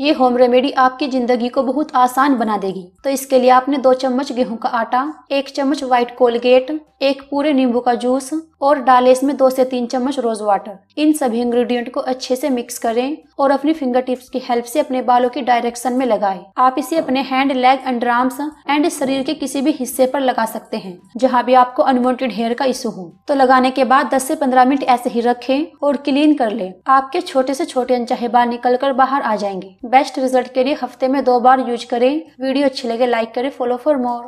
ये home remedy आपकी जिंदगी को बहुत आसान बना देगी तो इसके लिए आपने दो चम्मच गेहूं का आटा एक चम्मच व्हाइट कोलगेट एक पूरे नींबू का जूस और डाले इसमें दो से तीन चम्मच रोज वाटर इन सभी इंग्रेडिएंट को अच्छे से मिक्स करें और अपनी फिंगर टिप्स की हेल्प से अपने बालों की डायरेक्शन में लगाएं। आप इसे अपने hand leg underarms and शरीर के किसी भी हिस्से पर लगा सकते हैं जहाँ भी आपको अनवॉन्टेड हेयर का इशू हो तो लगाने के बाद दस ऐसी पंद्रह मिनट ऐसे ही रखे और क्लीन कर ले आपके छोटे ऐसी छोटे अनचाहे बाल निकल कर बाहर आ जाएंगे बेस्ट रिजल्ट के लिए हफ्ते में दो बार यूज करें वीडियो अच्छी लगे लाइक करें फॉलो फॉर मोर